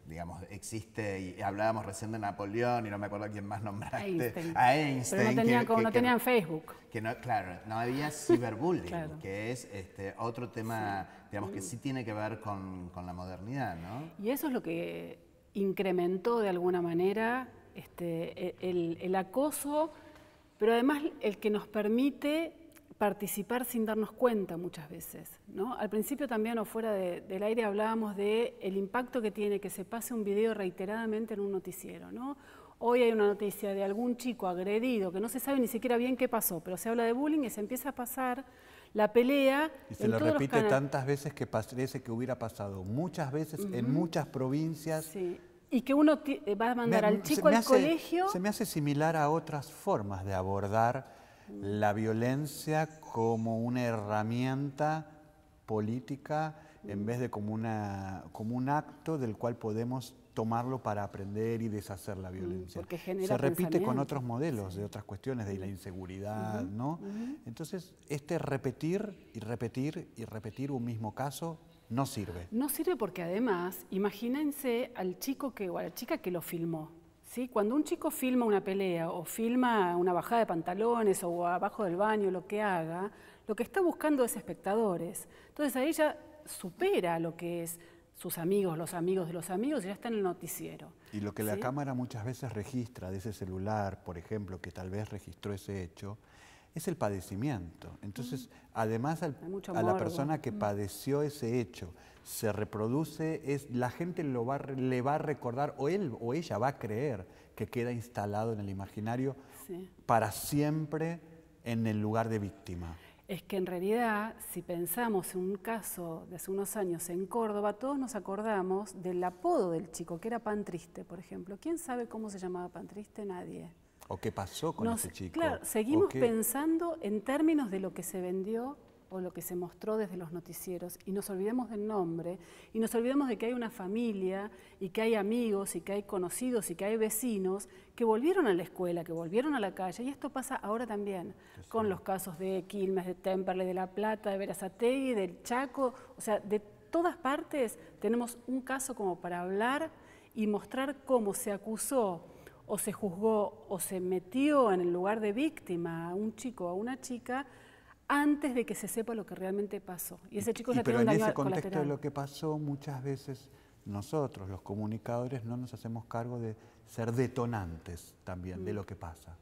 digamos, existe, y hablábamos recién de Napoleón y no me acuerdo quién más nombraste, a Einstein. Pero no, tenía, que, no tenían Facebook. Que no, claro, no había ciberbullying, que es este, otro tema, digamos, que sí tiene que ver con, la modernidad, ¿no? Y eso es lo que incrementó de alguna manera este, e, el, el acoso, pero además el que nos permite participar sin darnos cuenta muchas veces. ¿no? Al principio también o fuera del aire hablábamos de el impacto que tiene que se pase un video reiteradamente en un noticiero. ¿no? Hoy hay una noticia de algún chico agredido que no se sabe ni siquiera bien qué pasó, pero se habla de bullying y se empieza a pasar la pelea. Y se lo repite tantas veces que parece que hubiera pasado, muchas veces en muchas provincias. Sí. Y que uno eh, va a mandar al chico al colegio. Se me hace similar a otras formas de abordar la violencia como una herramienta política en vez de como, una, un acto del cual podemos tomarlo para aprender y deshacer la mm, violencia. Se repite con otros modelos de otras cuestiones, de la inseguridad, ¿no? Entonces, este repetir y repetir y repetir un mismo caso no sirve. No sirve porque además, imagínense al chico que, o a la chica que lo filmó ¿sí? Cuando un chico filma una pelea o filma una bajada de pantalones o abajo del baño, lo que haga, lo que está buscando es espectadores. Entonces a ella supera lo que es sus amigos, los amigos de los amigos, y ya está en el noticiero. Y lo que la cámara muchas veces registra de ese celular, por ejemplo, que tal vez registró ese hecho, es el padecimiento. Entonces, mm. además a la persona que mm. padeció ese hecho, se reproduce, es, la gente lo va, le va a recordar o él o ella va a creer que queda instalado en el imaginario para siempre en el lugar de víctima. Es que en realidad, si pensamos en un caso de hace unos años en Córdoba, todos nos acordamos del apodo del chico, que era Pan Triste, por ejemplo. ¿Quién sabe cómo se llamaba Pan Triste? Nadie. ¿O qué pasó con ese chico? Claro, seguimos pensando en términos de lo que se vendió o lo que se mostró desde los noticieros y nos olvidemos del nombre y nos olvidemos de que hay una familia y que hay amigos y que hay conocidos y que hay vecinos que volvieron a la escuela, que volvieron a la calle y esto pasa ahora también con los casos de Quilmes, de Temperley, de La Plata, de Verazategui, del Chaco, o sea, de todas partes tenemos un caso como para hablar y mostrar cómo se acusó o se juzgó o se metió en el lugar de víctima a un chico o a una chica antes de que se sepa lo que realmente pasó. Y ese chico ya tiene daño Pero en ese contexto de lo que pasó, muchas veces nosotros, los comunicadores, no nos hacemos cargo de ser detonantes también de mm. lo que pasa.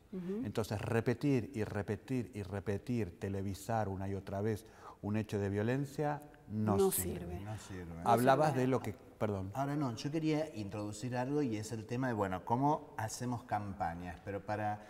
Entonces, repetir y repetir y repetir, televisar una y otra vez un hecho de violencia no, sirve. Hablabas de lo que... Ah, perdón. Ahora no, yo quería introducir algo y es el tema de, bueno, cómo hacemos campañas, pero para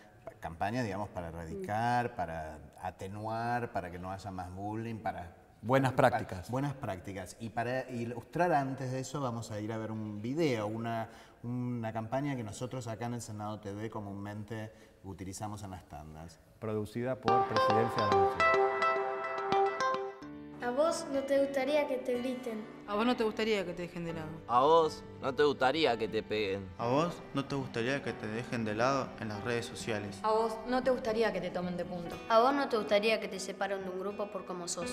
Campaña, digamos, para erradicar, mm. para atenuar, para que no haya más bullying, para... Buenas prácticas. buenas prácticas. Y para ilustrar antes de eso vamos a ir a ver un video, una, una campaña que nosotros acá en el Senado TV comúnmente utilizamos en las tandas. Producida por Presidencia de la vos no te gustaría que te griten. A vos no te gustaría que te dejen de lado. A vos no te gustaría que te peguen. A vos no te gustaría que te dejen de lado en las redes sociales. A vos no te gustaría que te tomen de punto. A vos no te gustaría que te separen de un grupo por cómo sos.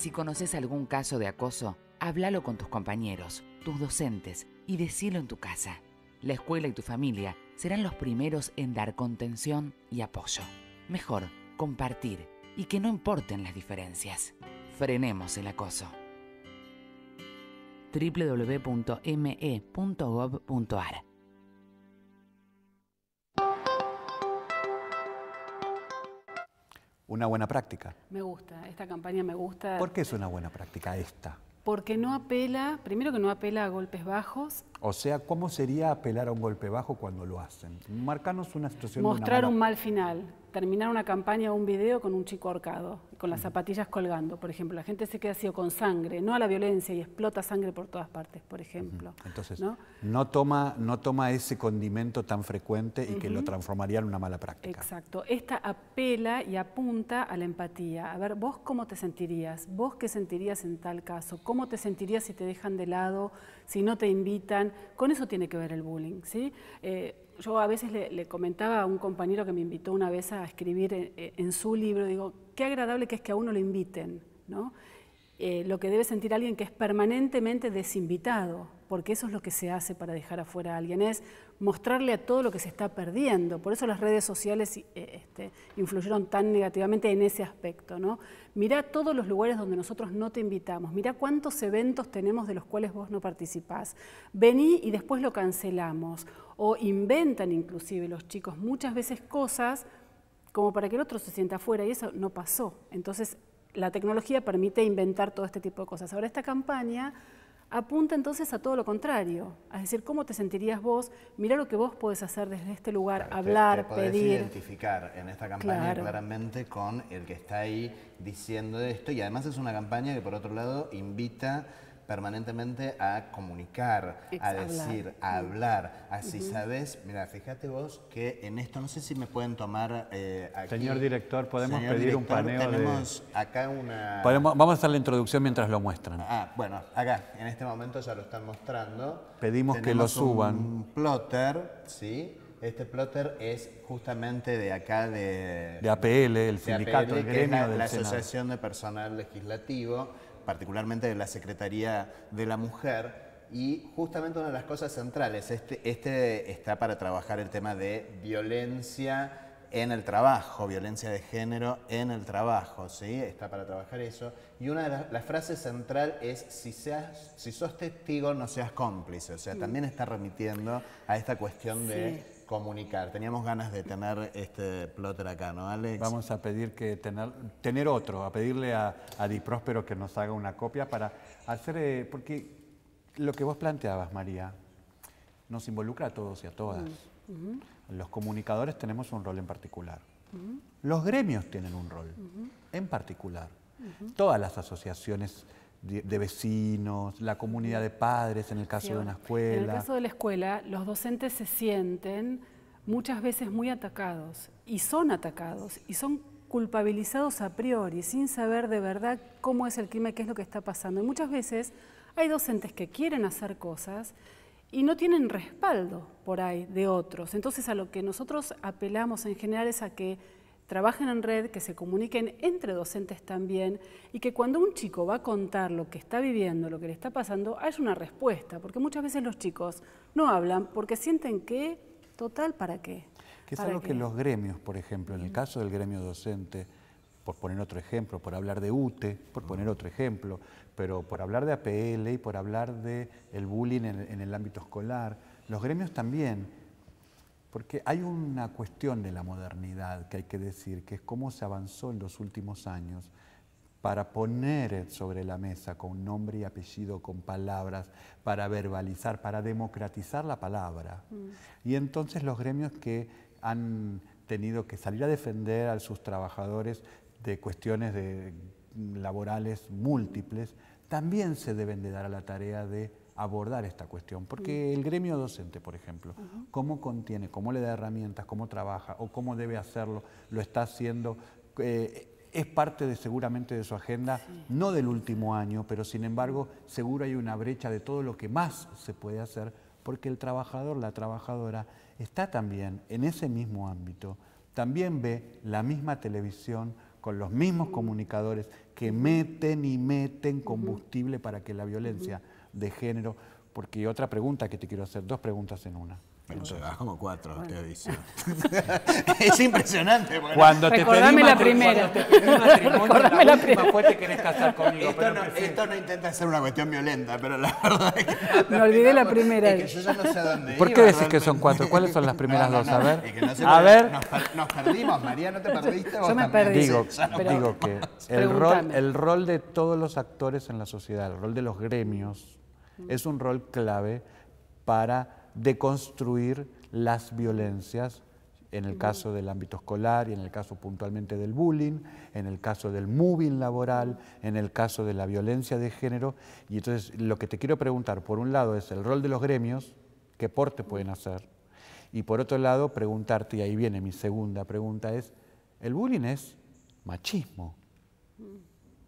Si conoces algún caso de acoso, háblalo con tus compañeros, tus docentes y decilo en tu casa. La escuela y tu familia serán los primeros en dar contención y apoyo. Mejor, compartir y que no importen las diferencias. Frenemos el acoso www.me.gov.ar una buena práctica. Me gusta, esta campaña me gusta. ¿Por qué es una buena práctica esta? Porque no apela, primero que no apela a golpes bajos. O sea, ¿cómo sería apelar a un golpe bajo cuando lo hacen? Marcarnos una situación. Mostrar un mal final, terminar una campaña o un video con un chico ahorcado, con las zapatillas colgando, por ejemplo. La gente se queda así con sangre, no a la violencia y explota sangre por todas partes, por ejemplo. Entonces, ¿no? toma, no toma ese condimento tan frecuente y que lo transformaría en una mala práctica. Exacto. Esta apela y apunta a la empatía. A ver, vos cómo te sentirías, vos qué sentirías en tal caso, cómo te sentirías si te dejan de lado si no te invitan, con eso tiene que ver el bullying, ¿sí? Eh, yo a veces le, comentaba a un compañero que me invitó una vez a escribir en, eh, en su libro, digo, qué agradable que es que a uno lo inviten, ¿no? Eh, lo que debe sentir alguien que es permanentemente desinvitado, porque eso es lo que se hace para dejar afuera a alguien, es mostrarle a todo lo que se está perdiendo. Por eso las redes sociales eh, este, influyeron tan negativamente en ese aspecto. ¿no? Mirá todos los lugares donde nosotros no te invitamos, mirá cuántos eventos tenemos de los cuales vos no participás. Vení y después lo cancelamos. O inventan inclusive los chicos muchas veces cosas como para que el otro se sienta afuera y eso no pasó. Entonces la tecnología permite inventar todo este tipo de cosas. Ahora esta campaña apunta entonces a todo lo contrario, a decir, cómo te sentirías vos, mira lo que vos podés hacer desde este lugar, hablar, pedir. te pedir. identificar en esta campaña claramente con el que está ahí diciendo esto y además es una campaña que por otro lado invita permanentemente a comunicar, a decir, a hablar. Así sabes, mira, fíjate vos que en esto, no sé si me pueden tomar eh, Señor director, podemos pedir un paneo. Tenemos acá una. vamos a hacer la introducción mientras lo muestran. Ah, bueno, acá, en este momento ya lo están mostrando. Pedimos que lo suban. Un plotter, ¿sí? Este plotter es justamente de acá de... De APL, el sindicato, gremio que la, la Asociación de Personal Legislativo particularmente de la Secretaría de la Mujer. Y justamente una de las cosas centrales, este, este está para trabajar el tema de violencia en el trabajo, violencia de género en el trabajo, ¿sí? Está para trabajar eso. Y una de las frases central es, si, seas, si sos testigo, no seas cómplice. O sea, mm. también está remitiendo a esta cuestión de comunicar. Teníamos ganas de tener este plotter acá, ¿no, Alex? Vamos a pedir que tener, otro, a pedirle a, a Di Próspero que nos haga una copia para hacer, eh, porque lo que vos planteabas, María, nos involucra a todos y a todas. Mm, Los comunicadores tenemos un rol en particular. Los gremios tienen un rol en particular. Todas las asociaciones de, vecinos, la comunidad de padres en el caso de una escuela. En el caso de la escuela, los docentes se sienten muchas veces muy atacados y son atacados y son culpabilizados a priori, sin saber de verdad cómo es el clima, qué es lo que está pasando. Y muchas veces hay docentes que quieren hacer cosas y no tienen respaldo por ahí de otros. Entonces a lo que nosotros apelamos en general es a que trabajen en red, que se comuniquen entre docentes también y que cuando un chico va a contar lo que está viviendo, lo que le está pasando, haya una respuesta, porque muchas veces los chicos no hablan porque sienten que, total, ¿para qué? Que es algo que los gremios, por ejemplo, en el caso del gremio docente, por poner otro ejemplo, por hablar de UTE, por poner otro ejemplo, pero por hablar de APL y por hablar de el bullying en el ámbito escolar, los gremios también porque hay una cuestión de la modernidad que hay que decir, que es cómo se avanzó en los últimos años para poner sobre la mesa con nombre y apellido, con palabras, para verbalizar, para democratizar la palabra. Mm. Y entonces los gremios que han tenido que salir a defender a sus trabajadores de cuestiones mm, laborales múltiples, también se deben de dar a la tarea de abordar esta cuestión. Porque el gremio docente, por ejemplo, cómo contiene, cómo le da herramientas, cómo trabaja o cómo debe hacerlo, lo está haciendo. Eh, es parte de, seguramente de su agenda, no del último año, pero sin embargo seguro hay una brecha de todo lo que más se puede hacer, porque el trabajador, la trabajadora, está también en ese mismo ámbito, también ve la misma televisión con los mismos comunicadores que meten y meten combustible para que la violencia de género? Porque otra pregunta que te quiero hacer, dos preguntas en una. como cuatro, te aviso. es impresionante. Bueno. Cuando te Recordame pedí la primera. la, última fue te querés casar conmigo. Esto, no, intenta ser una cuestión violenta, pero la verdad es que... Me olvidé la primera. ¿Por qué decís que son cuatro? ¿Cuáles son las primeras dos? A ver. Nos, perdimos, María, ¿no te perdiste? Yo, me perdí. Digo, que el rol de todos los actores en la sociedad, el rol de los gremios es un rol clave para deconstruir las violencias en el caso del ámbito escolar y en el caso puntualmente del bullying, en el caso del moving laboral, en el caso de la violencia de género. Y entonces lo que te quiero preguntar, por un lado, es el rol de los gremios, qué porte pueden hacer. Y por otro lado, preguntarte, y ahí viene mi segunda pregunta, es, ¿el bullying es machismo?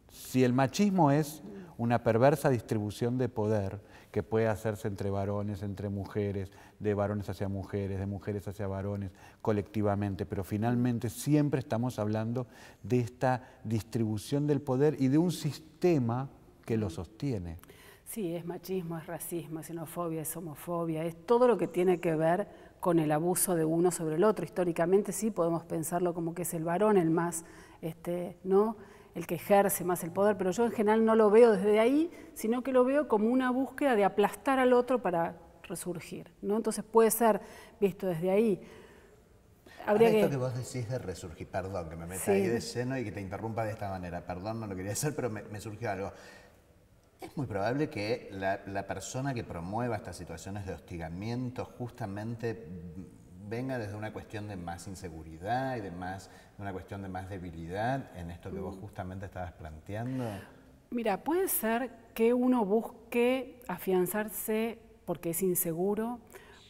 Si el machismo es una perversa distribución de poder que puede hacerse entre varones, entre mujeres, de varones hacia mujeres, de mujeres hacia varones, colectivamente, pero finalmente siempre estamos hablando de esta distribución del poder y de un sistema que lo sostiene. Sí, es machismo, es racismo, es xenofobia, es homofobia, es todo lo que tiene que ver con el abuso de uno sobre el otro. Históricamente sí podemos pensarlo como que es el varón el más, este, ¿no? el que ejerce más el poder, pero yo en general no lo veo desde ahí, sino que lo veo como una búsqueda de aplastar al otro para resurgir. ¿no? Entonces puede ser visto desde ahí. Habría esto que... vos decís de resurgir, perdón, que me meta ahí de seno y que te interrumpa de esta manera, perdón, no lo quería hacer, pero me, surgió algo. Es muy probable que la, la persona que promueva estas situaciones de hostigamiento justamente venga desde una cuestión de más inseguridad y de más, una cuestión de más debilidad en esto que vos mm. justamente estabas planteando? Mira, puede ser que uno busque afianzarse porque es inseguro,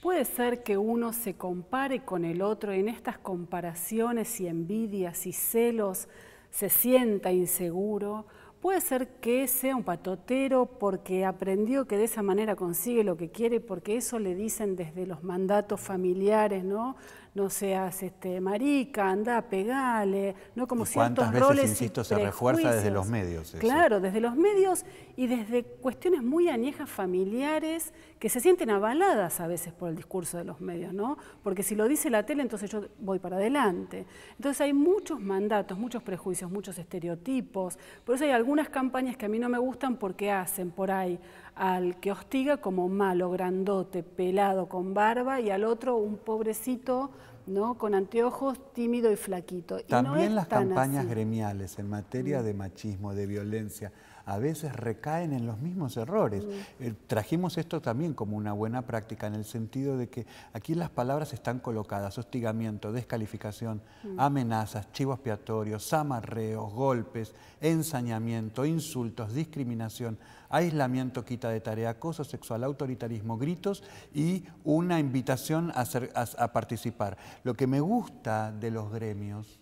puede ser que uno se compare con el otro en estas comparaciones y envidias y celos, se sienta inseguro, Puede ser que sea un patotero porque aprendió que de esa manera consigue lo que quiere, porque eso le dicen desde los mandatos familiares, ¿no? no seas este, marica, anda, pegale, ¿no? Como ciertos veces, insisto, se refuerza desde los medios. Claro, desde los medios y desde cuestiones muy añejas familiares que se sienten avaladas a veces por el discurso de los medios, ¿no? Porque si lo dice la tele, entonces yo voy para adelante. Entonces hay muchos mandatos, muchos prejuicios, muchos estereotipos. Por eso hay algunas campañas que a mí no me gustan porque hacen por ahí al que hostiga como malo, grandote, pelado, con barba, y al otro un pobrecito ¿no? con anteojos, tímido y flaquito. También y las campañas gremiales en materia mm. de machismo, de violencia, a veces recaen en los mismos errores. Mm. Eh, trajimos esto también como una buena práctica en el sentido de que aquí las palabras están colocadas, hostigamiento, descalificación, mm. amenazas, chivos piatorios, zamarreos, golpes, ensañamiento, insultos, discriminación, aislamiento, quita de tarea, acoso sexual, autoritarismo, gritos y una invitación a participar. Lo que me gusta de los gremios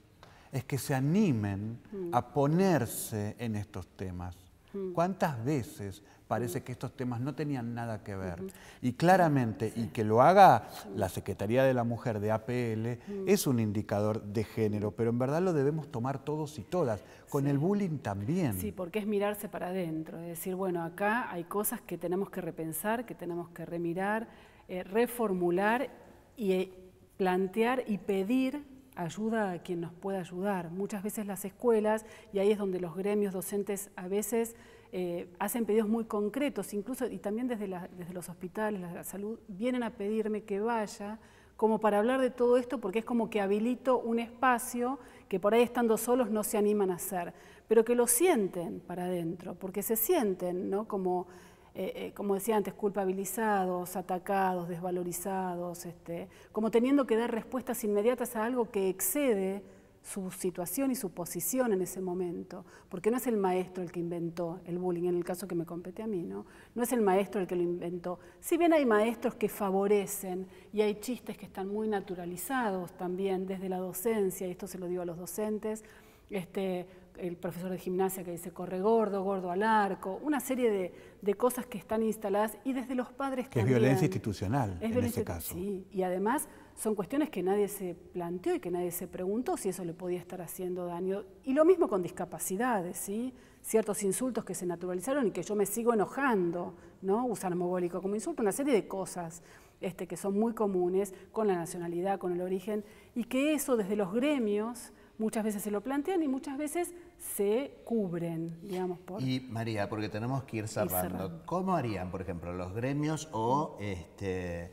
es que se animen mm. a ponerse en estos temas. Mm. ¿Cuántas veces parece que estos temas no tenían nada que ver? Y claramente, y que lo haga la Secretaría de la Mujer de APL, mm. es un indicador de género, pero en verdad lo debemos tomar todos y todas, con el bullying también. Sí, porque es mirarse para adentro, es decir, bueno, acá hay cosas que tenemos que repensar, que tenemos que remirar, eh, reformular y eh, plantear y pedir ayuda a quien nos pueda ayudar. Muchas veces las escuelas, y ahí es donde los gremios docentes a veces eh, hacen pedidos muy concretos, incluso y también desde, desde los hospitales, la salud, vienen a pedirme que vaya como para hablar de todo esto, porque es como que habilito un espacio que por ahí estando solos no se animan a hacer, pero que lo sienten para adentro, porque se sienten ¿no? como eh, eh, como decía antes, culpabilizados, atacados, desvalorizados, este, como teniendo que dar respuestas inmediatas a algo que excede su situación y su posición en ese momento, porque no es el maestro el que inventó el bullying, en el caso que me compete a mí, ¿no? No es el maestro el que lo inventó. Si bien hay maestros que favorecen y hay chistes que están muy naturalizados también desde la docencia, y esto se lo digo a los docentes, este, el profesor de gimnasia que dice corre gordo, gordo al arco, una serie de, cosas que están instaladas y desde los padres que es violencia institucional en ese caso. y además son cuestiones que nadie se planteó y que nadie se preguntó si eso le podía estar haciendo daño. Y lo mismo con discapacidades, ¿sí? ciertos insultos que se naturalizaron y que yo me sigo enojando, ¿no? usar homogólico como insulto, una serie de cosas. Este, que son muy comunes con la nacionalidad, con el origen, y que eso desde los gremios muchas veces se lo plantean y muchas veces se cubren, digamos. Por... Y María, porque tenemos que ir cerrando. ¿Cómo harían, por ejemplo, los gremios o este,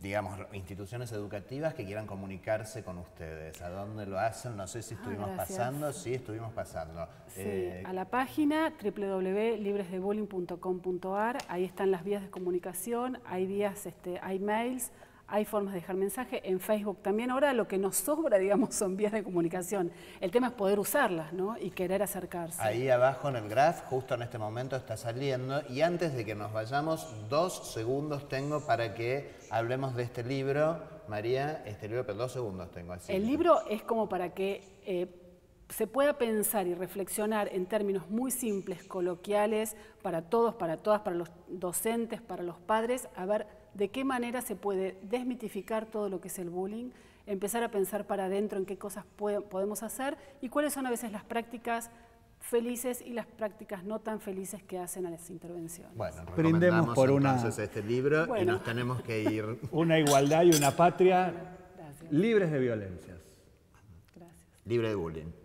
digamos, instituciones educativas que quieran comunicarse con ustedes. ¿A dónde lo hacen? No sé si ah, estuvimos pasando. Sí, estuvimos pasando. Eh, a la página www.libresdebullying.com.ar, ahí están las vías de comunicación, hay vías, este, hay mails, hay formas de dejar mensaje, en Facebook también. Ahora lo que nos sobra, digamos, son vías de comunicación. El tema es poder usarlas, ¿no? Y querer acercarse. Ahí abajo en el graph, justo en este momento está saliendo. Y antes de que nos vayamos, dos segundos tengo para que hablemos de este libro. María, este libro, pero dos segundos tengo. Así el libro es como para que... Eh, se pueda pensar y reflexionar en términos muy simples, coloquiales, para todos, para todas, para los docentes, para los padres, a ver de qué manera se puede desmitificar todo lo que es el bullying, empezar a pensar para adentro en qué cosas podemos hacer y cuáles son a veces las prácticas felices y las prácticas no tan felices que hacen a las intervenciones. Bueno, brindemos por una entonces este libro y nos tenemos que ir una igualdad y una patria libres de violencias. Gracias. Libre de bullying.